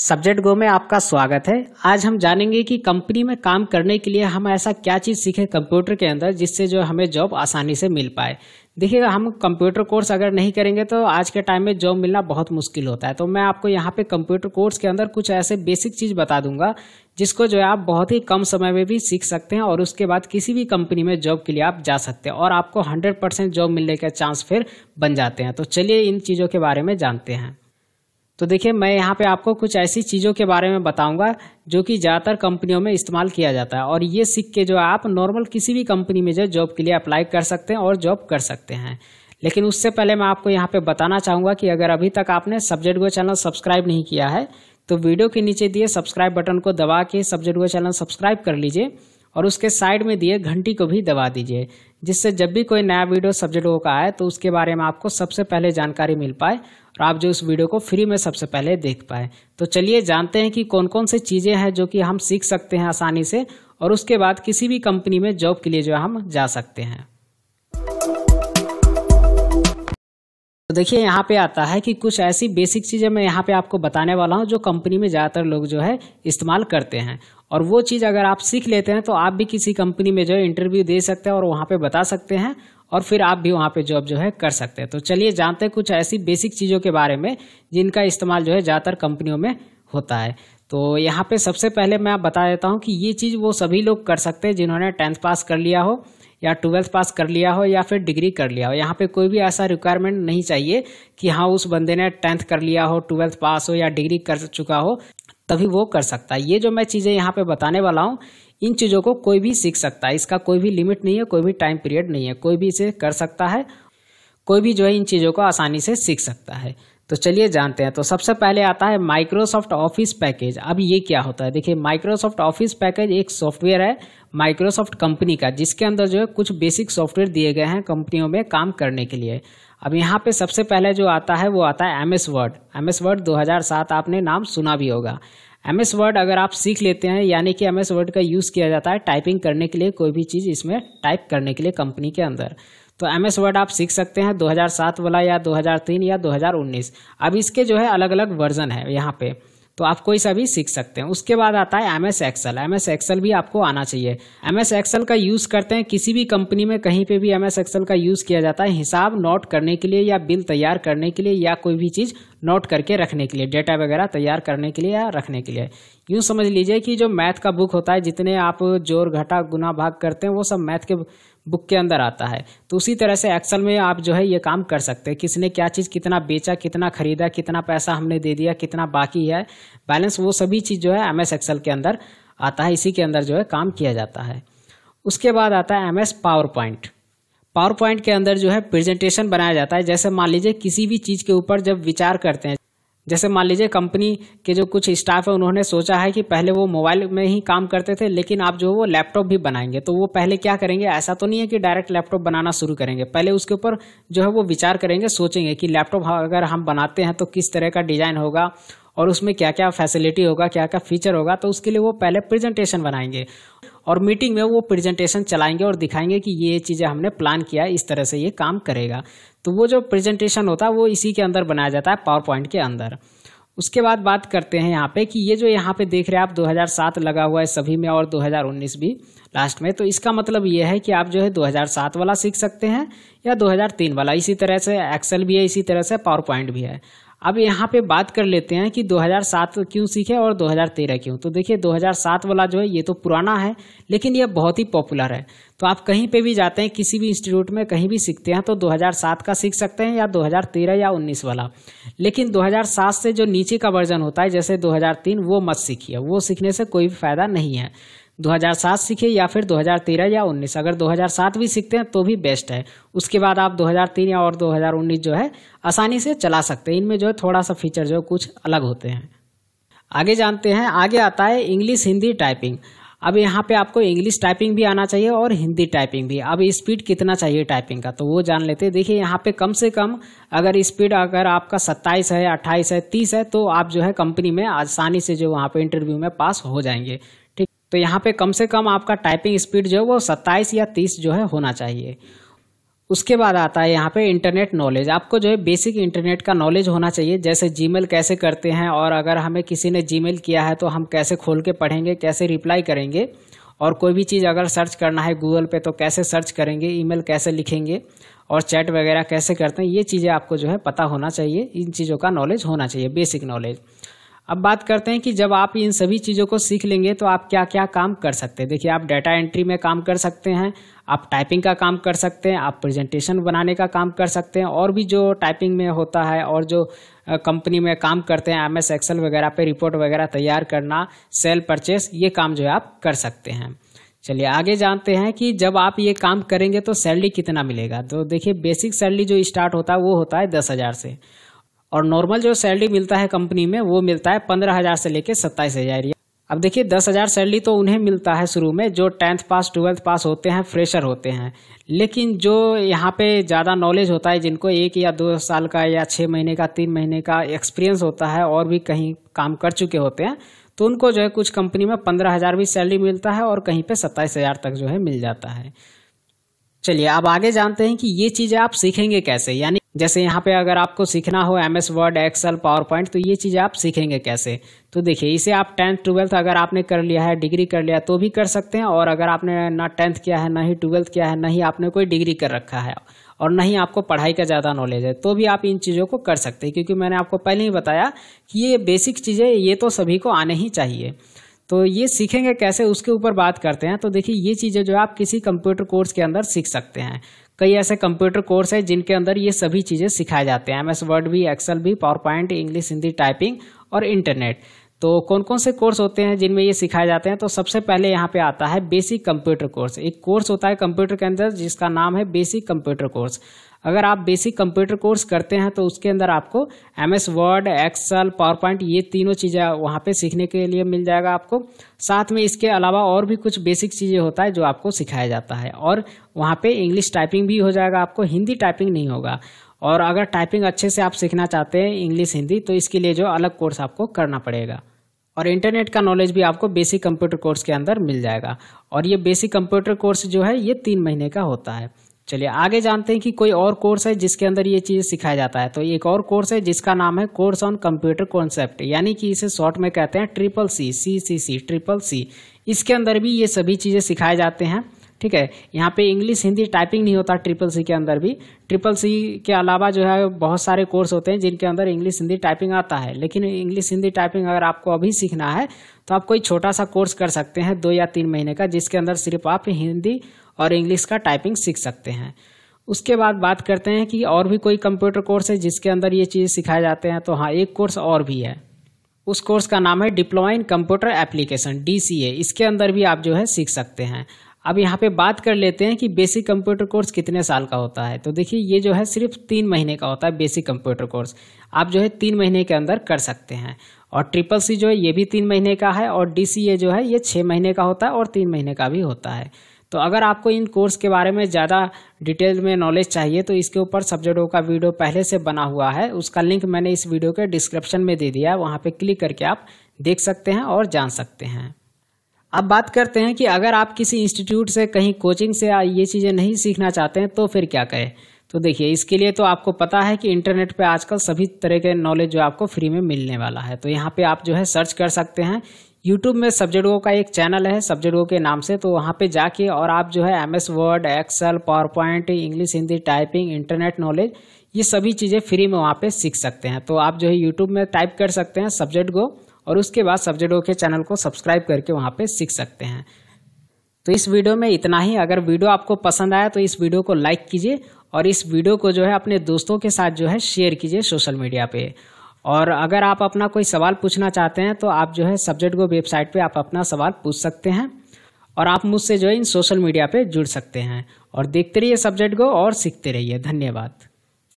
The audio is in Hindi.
सब्जेक्ट गो में आपका स्वागत है आज हम जानेंगे कि कंपनी में काम करने के लिए हम ऐसा क्या चीज़ सीखें कंप्यूटर के अंदर जिससे जो हमें जॉब आसानी से मिल पाए देखिए हम कंप्यूटर कोर्स अगर नहीं करेंगे तो आज के टाइम में जॉब मिलना बहुत मुश्किल होता है तो मैं आपको यहाँ पे कंप्यूटर कोर्स के अंदर कुछ ऐसे बेसिक चीज़ बता दूंगा जिसको जो है आप बहुत ही कम समय में भी सीख सकते हैं और उसके बाद किसी भी कंपनी में जॉब के लिए आप जा सकते हैं और आपको हंड्रेड परसेंट जॉब मिलने के चांस फिर बन जाते हैं तो चलिए इन चीज़ों के बारे में जानते हैं तो देखिए मैं यहाँ पे आपको कुछ ऐसी चीज़ों के बारे में बताऊंगा जो कि ज़्यादातर कंपनियों में इस्तेमाल किया जाता है और ये सीख के जो आप नॉर्मल किसी भी कंपनी में जो जॉब के लिए अप्लाई कर सकते हैं और जॉब कर सकते हैं लेकिन उससे पहले मैं आपको यहाँ पे बताना चाहूँगा कि अगर अभी तक आपने सब्जेक्ट गो चैनल सब्सक्राइब नहीं किया है तो वीडियो के नीचे दिए सब्सक्राइब बटन को दबा के सब्जेक्ट गो चैनल सब्सक्राइब कर लीजिए और उसके साइड में दिए घंटी को भी दबा दीजिए जिससे जब भी कोई नया वीडियो सब्जेक्ट वो का आए तो उसके बारे में आपको सबसे पहले जानकारी मिल पाए और आप जो उस वीडियो को फ्री में सबसे पहले देख पाए तो चलिए जानते हैं कि कौन कौन सी चीज़ें हैं जो कि हम सीख सकते हैं आसानी से और उसके बाद किसी भी कंपनी में जॉब के लिए जो हम जा सकते हैं देखिए यहाँ पे आता है कि कुछ ऐसी बेसिक चीज़ें मैं यहाँ पे आपको बताने वाला हूँ जो कंपनी में ज़्यादातर लोग जो है इस्तेमाल करते हैं और वो चीज़ अगर आप सीख लेते हैं तो आप भी किसी कंपनी में जो है इंटरव्यू दे सकते हैं और वहाँ पर बता सकते हैं और फिर आप भी वहाँ पे जॉब जो है कर सकते हैं तो चलिए जानते हैं कुछ ऐसी बेसिक चीज़ों के बारे में जिनका इस्तेमाल जो है ज़्यादातर कंपनियों में होता है तो यहाँ पे सबसे पहले मैं आप बता देता हूँ कि ये चीज़ वो सभी लोग कर सकते हैं जिन्होंने टेंथ पास कर लिया हो या ट्वेल्थ पास कर लिया हो या फिर डिग्री कर लिया हो यहाँ पे कोई भी ऐसा रिक्वायरमेंट नहीं चाहिए कि हाँ उस बंदे ने टेंथ कर लिया हो ट्वेल्थ पास हो या डिग्री कर चुका हो तभी वो कर सकता है ये जो मैं चीज़ें यहाँ पे बताने वाला हूँ इन चीज़ों को कोई भी सीख सकता है इसका कोई भी लिमिट नहीं है कोई भी टाइम पीरियड नहीं है कोई भी इसे कर सकता है कोई भी जो है इन चीज़ों को आसानी से सीख सकता है तो चलिए जानते हैं तो सबसे पहले आता है माइक्रोसॉफ्ट ऑफिस पैकेज अब ये क्या होता है देखिए माइक्रोसॉफ्ट ऑफिस पैकेज एक सॉफ्टवेयर है माइक्रोसॉफ्ट कंपनी का जिसके अंदर जो है कुछ बेसिक सॉफ्टवेयर दिए गए हैं कंपनियों में काम करने के लिए अब यहाँ पे सबसे पहले जो आता है वो आता है M S Word M S Word दो आपने नाम सुना भी होगा एम एस वर्ड अगर आप सीख लेते हैं यानी कि एम एस वर्ड का यूज़ किया जाता है टाइपिंग करने के लिए कोई भी चीज़ इसमें टाइप करने के लिए कंपनी के अंदर तो एम एस वर्ड आप सीख सकते हैं 2007 वाला या 2003 या 2019 अब इसके जो है अलग अलग वर्जन है यहाँ पे तो आप कोई सा भी सीख सकते हैं उसके बाद आता है M S Excel M S Excel भी आपको आना चाहिए एम एस एक्सल का यूज़ करते हैं किसी भी कंपनी में कहीं पे भी एम एस एक्सल का यूज़ किया जाता है हिसाब नोट करने के लिए या बिल तैयार करने के लिए या कोई भी चीज़ नोट करके रखने के लिए डेटा वगैरह तैयार करने के लिए या रखने के लिए यूँ समझ लीजिए कि जो मैथ का बुक होता है जितने आप जोर घटा गुना भाग करते हैं वो सब मैथ के बुक के अंदर आता है तो उसी तरह से एक्सल में आप जो है ये काम कर सकते हैं किसने क्या चीज़ कितना बेचा कितना खरीदा कितना पैसा हमने दे दिया कितना बाकी है बैलेंस वो सभी चीज़ जो है एम एस के अंदर आता है इसी के अंदर जो है काम किया जाता है उसके बाद आता है M S PowerPoint PowerPoint के अंदर जो है प्रेजेंटेशन बनाया जाता है जैसे मान लीजिए किसी भी चीज़ के ऊपर जब विचार करते हैं जैसे मान लीजिए कंपनी के जो कुछ स्टाफ है उन्होंने सोचा है कि पहले वो मोबाइल में ही काम करते थे लेकिन आप जो वो लैपटॉप भी बनाएंगे तो वो पहले क्या करेंगे ऐसा तो नहीं है कि डायरेक्ट लैपटॉप बनाना शुरू करेंगे पहले उसके ऊपर जो है वो विचार करेंगे सोचेंगे कि लैपटॉप अगर हम बनाते हैं तो किस तरह का डिज़ाइन होगा और उसमें क्या क्या फैसिलिटी होगा क्या क्या फीचर होगा तो उसके लिए वो पहले प्रेजेंटेशन बनाएंगे और मीटिंग में वो प्रेजेंटेशन चलाएंगे और दिखाएंगे कि ये चीज़ें हमने प्लान किया इस तरह से ये काम करेगा तो वो जो प्रेजेंटेशन होता है वो इसी के अंदर बनाया जाता है पावर पॉइंट के अंदर उसके बाद बात करते हैं यहाँ पे कि ये जो यहाँ पे देख रहे हैं आप 2007 लगा हुआ है सभी में और 2019 भी लास्ट में तो इसका मतलब ये है कि आप जो है 2007 वाला सीख सकते हैं या 2003 वाला इसी तरह से एक्सेल भी है इसी तरह से पावर पॉइंट भी है अब यहाँ पे बात कर लेते हैं कि 2007 क्यों सीखे और 2013 क्यों तो देखिए 2007 वाला जो है ये तो पुराना है लेकिन ये बहुत ही पॉपुलर है तो आप कहीं पे भी जाते हैं किसी भी इंस्टीट्यूट में कहीं भी सीखते हैं तो 2007 का सीख सकते हैं या 2013 या 19 वाला लेकिन 2007 से जो नीचे का वर्जन होता है जैसे दो वो मत सीखिए वो सीखने से कोई फ़ायदा नहीं है 2007 सीखे या फिर 2013 या 19 अगर 2007 भी सीखते हैं तो भी बेस्ट है उसके बाद आप 2003 या और 2019 जो है आसानी से चला सकते हैं इनमें जो है थोड़ा सा फीचर जो कुछ अलग होते हैं आगे जानते हैं आगे आता है इंग्लिश हिंदी टाइपिंग अब यहाँ पे आपको इंग्लिश टाइपिंग भी आना चाहिए और हिंदी टाइपिंग भी अब स्पीड कितना चाहिए टाइपिंग का तो वो जान लेते हैं देखिए यहाँ पे कम से कम अगर स्पीड अगर आपका 27 है 28 है 30 है तो आप जो है कंपनी में आसानी से जो वहाँ पे इंटरव्यू में पास हो जाएंगे तो यहाँ पे कम से कम आपका टाइपिंग स्पीड जो है वो सत्ताईस या तीस जो है होना चाहिए उसके बाद आता है यहाँ पे इंटरनेट नॉलेज आपको जो है बेसिक इंटरनेट का नॉलेज होना चाहिए जैसे जीमेल कैसे करते हैं और अगर हमें किसी ने जीमेल किया है तो हम कैसे खोल के पढ़ेंगे कैसे रिप्लाई करेंगे और कोई भी चीज़ अगर सर्च करना है गूगल पे तो कैसे सर्च करेंगे ईमेल कैसे लिखेंगे और चैट वगैरह कैसे करते हैं ये चीज़ें आपको जो है पता होना चाहिए इन चीज़ों का नॉलेज होना चाहिए बेसिक नॉलेज अब बात करते हैं कि जब आप इन सभी चीज़ों को सीख लेंगे तो आप क्या क्या काम कर सकते हैं देखिए आप डाटा एंट्री में काम कर सकते हैं आप टाइपिंग का काम कर सकते हैं आप प्रेजेंटेशन बनाने का काम कर सकते हैं और भी जो टाइपिंग में होता है और जो कंपनी में काम करते हैं एम एस एक्सल वगैरह पे रिपोर्ट वगैरह तैयार करना सेल परचेस ये काम जो है आप कर सकते हैं चलिए आगे जानते हैं कि जब आप ये काम करेंगे तो सैलरी कितना मिलेगा तो देखिए बेसिक सैलरी जो स्टार्ट होता है वो होता है दस हज़ार से और नॉर्मल जो सैलरी मिलता है कंपनी में वो मिलता है पंद्रह हज़ार से लेकर सत्ताईस हज़ार अब देखिए दस हज़ार सैलरी तो उन्हें मिलता है शुरू में जो टेंथ पास ट्वेल्थ पास होते हैं फ्रेशर होते हैं लेकिन जो यहाँ पे ज़्यादा नॉलेज होता है जिनको एक या दो साल का या छः महीने का तीन महीने का एक्सपीरियंस होता है और भी कहीं काम कर चुके होते हैं तो उनको जो है कुछ कंपनी में पंद्रह हज़ार भी सैलरी मिलता है और कहीं पे सत्ताईस हज़ार तक जो है मिल जाता है चलिए अब आगे जानते हैं कि ये चीज़ें आप सीखेंगे कैसे यानी जैसे यहाँ पे अगर आपको सीखना हो M S Word Excel PowerPoint तो ये चीज़ आप सीखेंगे कैसे तो देखिए इसे आप टेंथ ट्वेल्थ अगर आपने कर लिया है डिग्री कर लिया तो भी कर सकते हैं और अगर आपने ना टेंथ किया है ना ही ट्वेल्थ किया है ना ही आपने कोई डिग्री कर रखा है और ना ही आपको पढ़ाई का ज़्यादा नॉलेज है तो भी आप इन चीज़ों को कर सकते हैं क्योंकि मैंने आपको पहले ही बताया कि ये बेसिक चीज़ें ये तो सभी को आने ही चाहिए तो ये सीखेंगे कैसे उसके ऊपर बात करते हैं तो देखिए ये चीज़ें जो आप किसी कंप्यूटर कोर्स के अंदर सीख सकते हैं कई ऐसे कंप्यूटर कोर्स हैं जिनके अंदर ये सभी चीज़ें सिखाए जाते हैं एमएस वर्ड भी एक्सेल भी PowerPoint English Hindi typing और इंटरनेट तो कौन कौन से कोर्स होते हैं जिनमें ये सिखाए जाते हैं तो सबसे पहले यहाँ पे आता है बेसिक कंप्यूटर कोर्स एक कोर्स होता है कंप्यूटर के अंदर जिसका नाम है बेसिक कंप्यूटर कोर्स अगर आप बेसिक कंप्यूटर कोर्स करते हैं तो उसके अंदर आपको M S Word Excel PowerPoint ये तीनों चीज़ें वहाँ पे सीखने के लिए मिल जाएगा आपको साथ में इसके अलावा और भी कुछ बेसिक चीज़ें होता है जो आपको सिखाया जाता है और वहाँ पे इंग्लिश टाइपिंग भी हो जाएगा आपको हिंदी टाइपिंग नहीं होगा और अगर टाइपिंग अच्छे से आप सीखना चाहते हैं इंग्लिश हिंदी तो इसके लिए जो अलग कोर्स आपको करना पड़ेगा और इंटरनेट का नॉलेज भी आपको बेसिक कंप्यूटर कोर्स के अंदर मिल जाएगा और ये बेसिक कंप्यूटर कोर्स जो है ये तीन महीने का होता है चलिए आगे जानते हैं कि कोई और कोर्स है जिसके अंदर ये चीज़ सिखाया जाता है तो एक और कोर्स है जिसका नाम है कोर्स ऑन कंप्यूटर कॉन्सेप्ट यानी कि इसे शॉर्ट में कहते हैं ट्रिपल सी सी सी सी ट्रिपल सी इसके अंदर भी ये सभी चीज़ें सिखाए जाते हैं ठीक है यहाँ पे इंग्लिश हिंदी टाइपिंग नहीं होता ट्रिपल सी के अंदर भी ट्रिपल सी के अलावा जो है बहुत सारे कोर्स होते हैं जिनके अंदर इंग्लिश हिंदी टाइपिंग आता है लेकिन इंग्लिश हिंदी टाइपिंग अगर आपको अभी सीखना है तो आप कोई छोटा सा कोर्स कर सकते हैं दो या तीन महीने का जिसके अंदर सिर्फ आप हिंदी और इंग्लिश का टाइपिंग सीख सकते हैं उसके बाद बात करते हैं कि और भी कोई कंप्यूटर कोर्स है जिसके अंदर ये चीज़ सिखाए जाते हैं तो हाँ एक कोर्स और भी है उस कोर्स का नाम है diploma in computer application D इसके अंदर भी आप जो है सीख सकते हैं अब यहाँ पे बात कर लेते हैं कि बेसिक कंप्यूटर कोर्स कितने साल का होता है तो देखिए ये जो है सिर्फ तीन महीने का होता है बेसिक कंप्यूटर कोर्स आप जो है तीन महीने के अंदर कर सकते हैं और ट्रिपल सी जो है ये भी तीन महीने का है और डी जो है ये छः महीने का होता है और तीन महीने का भी होता है तो अगर आपको इन कोर्स के बारे में ज़्यादा डिटेल में नॉलेज चाहिए तो इसके ऊपर सब्जेक्टों का वीडियो पहले से बना हुआ है उसका लिंक मैंने इस वीडियो के डिस्क्रिप्शन में दे दिया है वहाँ पर क्लिक करके आप देख सकते हैं और जान सकते हैं अब बात करते हैं कि अगर आप किसी इंस्टीट्यूट से कहीं कोचिंग से ये चीज़ें नहीं सीखना चाहते हैं तो फिर क्या करें तो देखिए इसके लिए तो आपको पता है कि इंटरनेट पे आजकल सभी तरह के नॉलेज जो आपको फ्री में मिलने वाला है तो यहाँ पे आप जो है सर्च कर सकते हैं यूट्यूब में सब्जेक्टो का एक चैनल है सब्जेक्टो के नाम से तो वहाँ पे जाके और आप जो है M S Word Excel PowerPoint English Hindi typing internet knowledge ये सभी चीज़ें फ्री में वहाँ पे सीख सकते हैं तो आप जो है यूट्यूब में टाइप कर सकते हैं सब्जेक्ट गो और उसके बाद सब्जेक्टों के चैनल को सब्सक्राइब करके वहाँ पर सीख सकते हैं तो इस वीडियो में इतना ही अगर वीडियो आपको पसंद आया तो इस वीडियो को लाइक कीजिए और इस वीडियो को जो है अपने दोस्तों के साथ जो है शेयर कीजिए सोशल मीडिया पर और अगर आप अपना कोई सवाल पूछना चाहते हैं तो आप जो है सब्जेक्ट को वेबसाइट पे आप अपना सवाल पूछ सकते हैं और आप मुझसे जो है इन सोशल मीडिया पे जुड़ सकते हैं और देखते रहिए सब्जेक्ट को और सीखते रहिए धन्यवाद